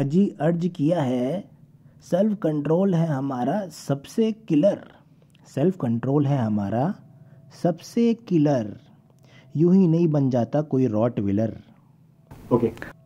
अजी अर्ज किया है सेल्फ कंट्रोल है हमारा सबसे किलर सेल्फ कंट्रोल है हमारा सबसे किलर यूं ही नहीं बन जाता कोई रॉट विलर ओके okay.